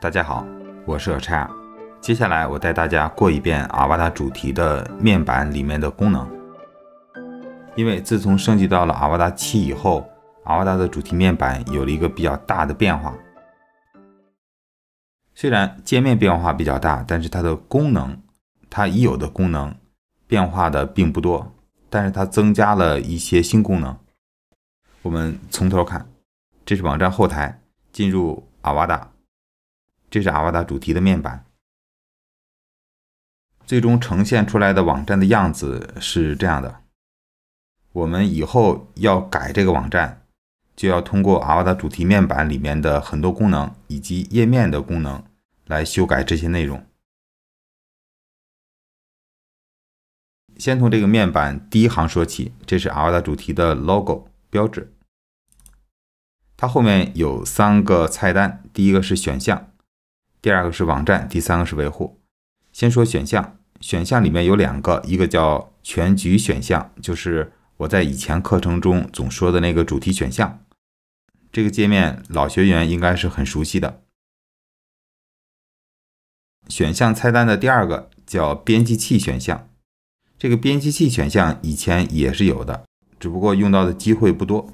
大家好，我是小差。接下来我带大家过一遍阿瓦达主题的面板里面的功能。因为自从升级到了阿瓦达七以后，阿瓦达的主题面板有了一个比较大的变化。虽然界面变化比较大，但是它的功能，它已有的功能变化的并不多，但是它增加了一些新功能。我们从头看，这是网站后台进入阿瓦达。这是阿瓦达主题的面板，最终呈现出来的网站的样子是这样的。我们以后要改这个网站，就要通过阿瓦达主题面板里面的很多功能以及页面的功能来修改这些内容。先从这个面板第一行说起，这是阿瓦达主题的 logo 标志，它后面有三个菜单，第一个是选项。第二个是网站，第三个是维护。先说选项，选项里面有两个，一个叫全局选项，就是我在以前课程中总说的那个主题选项，这个界面老学员应该是很熟悉的。选项菜单的第二个叫编辑器选项，这个编辑器选项以前也是有的，只不过用到的机会不多。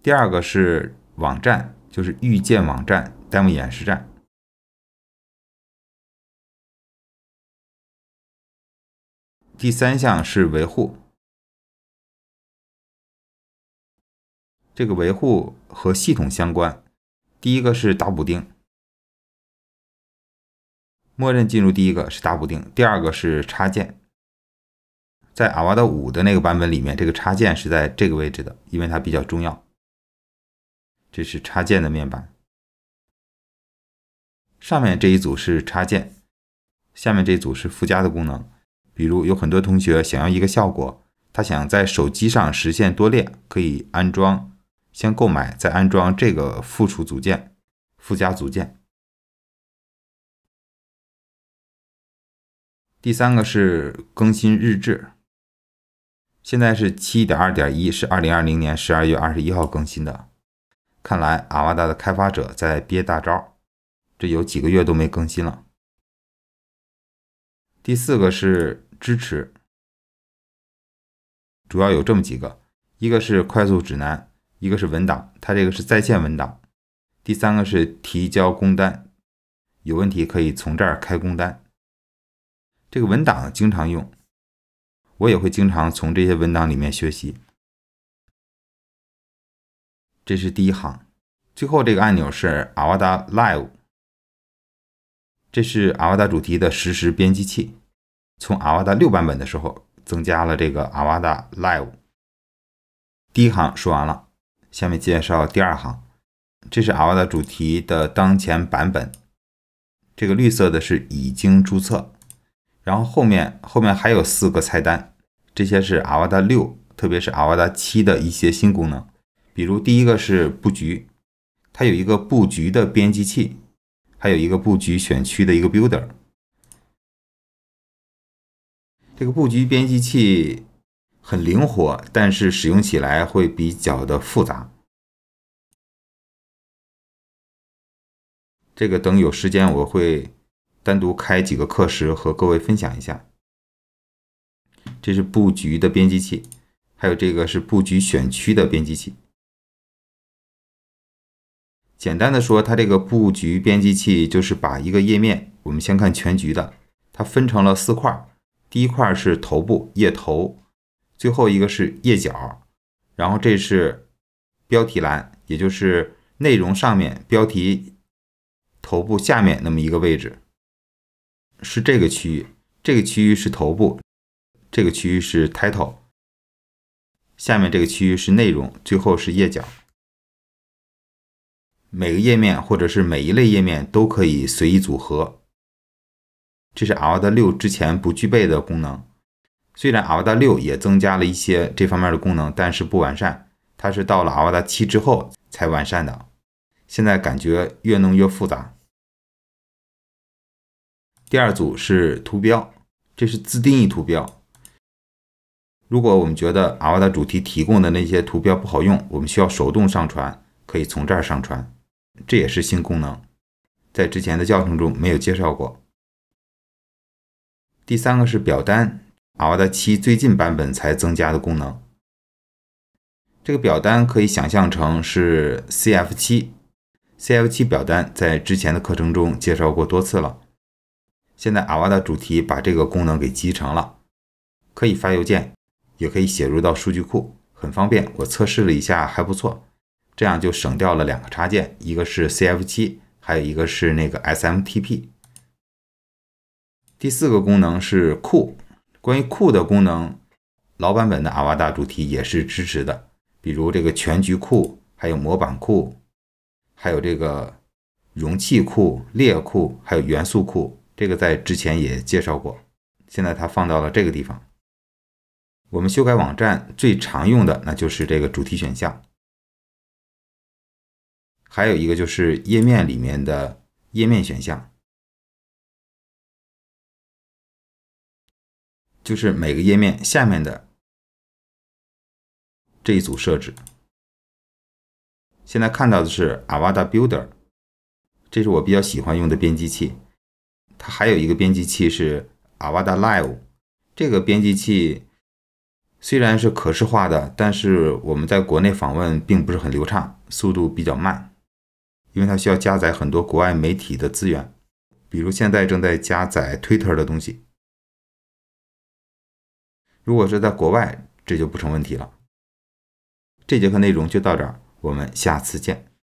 第二个是网站。就是预建网站、demo 演示站。第三项是维护，这个维护和系统相关。第一个是打补丁，默认进入第一个是打补丁，第二个是插件。在阿瓦德五的那个版本里面，这个插件是在这个位置的，因为它比较重要。这是插件的面板，上面这一组是插件，下面这一组是附加的功能。比如有很多同学想要一个效果，他想在手机上实现多列，可以安装，先购买再安装这个附属组件、附加组件。第三个是更新日志，现在是七点二点一，是二零二零年十二月二十一号更新的。看来阿瓦达的开发者在憋大招，这有几个月都没更新了。第四个是支持，主要有这么几个：一个是快速指南，一个是文档，它这个是在线文档；第三个是提交工单，有问题可以从这儿开工单。这个文档经常用，我也会经常从这些文档里面学习。这是第一行，最后这个按钮是 Avada Live，这是 Avada 主题的实时编辑器。从 Avada 六版本的时候增加了这个 Avada Live。第一行说完了，下面介绍第二行。这是 Avada 主题的当前版本，这个绿色的是已经注册，然后后面后面还有四个菜单，这些是 Avada 六，特别是 Avada 七的一些新功能。比如第一个是布局，它有一个布局的编辑器，还有一个布局选区的一个 builder。这个布局编辑器很灵活，但是使用起来会比较的复杂。这个等有时间我会单独开几个课时和各位分享一下。这是布局的编辑器，还有这个是布局选区的编辑器。简单的说，它这个布局编辑器就是把一个页面，我们先看全局的，它分成了四块儿。第一块儿是头部，页头；最后一个是页角。然后这是标题栏，也就是内容上面标题头部下面那么一个位置，是这个区域。这个区域是头部，这个区域是 title，下面这个区域是内容，最后是页角。每个页面或者是每一类页面都可以随意组合，这是 l d 六之前不具备的功能。虽然 l d 六也增加了一些这方面的功能，但是不完善，它是到了 l d 七之后才完善的。现在感觉越弄越复杂。第二组是图标，这是自定义图标。如果我们觉得 l d 主题提供的那些图标不好用，我们需要手动上传，可以从这儿上传。这也是新功能，在之前的教程中没有介绍过。第三个是表单，阿瓦达七最近版本才增加的功能。这个表单可以想象成是 CF 七，CF 七表单在之前的课程中介绍过多次了。现在阿瓦达主题把这个功能给集成了，可以发邮件，也可以写入到数据库，很方便。我测试了一下，还不错。这样就省掉了两个插件，一个是 CF7，还有一个是那个 SMTP。第四个功能是库，关于库的功能，老版本的阿瓦达主题也是支持的，比如这个全局库，还有模板库，还有这个容器库、列库，还有元素库，这个在之前也介绍过，现在它放到了这个地方。我们修改网站最常用的那就是这个主题选项。还有一个就是页面里面的页面选项，就是每个页面下面的这一组设置。现在看到的是 Avada Builder，这是我比较喜欢用的编辑器。它还有一个编辑器是 Avada Live，这个编辑器虽然是可视化的，但是我们在国内访问并不是很流畅，速度比较慢。因为它需要加载很多国外媒体的资源，比如现在正在加载 Twitter 的东西。如果是在国外，这就不成问题了。这节课内容就到这儿，我们下次见。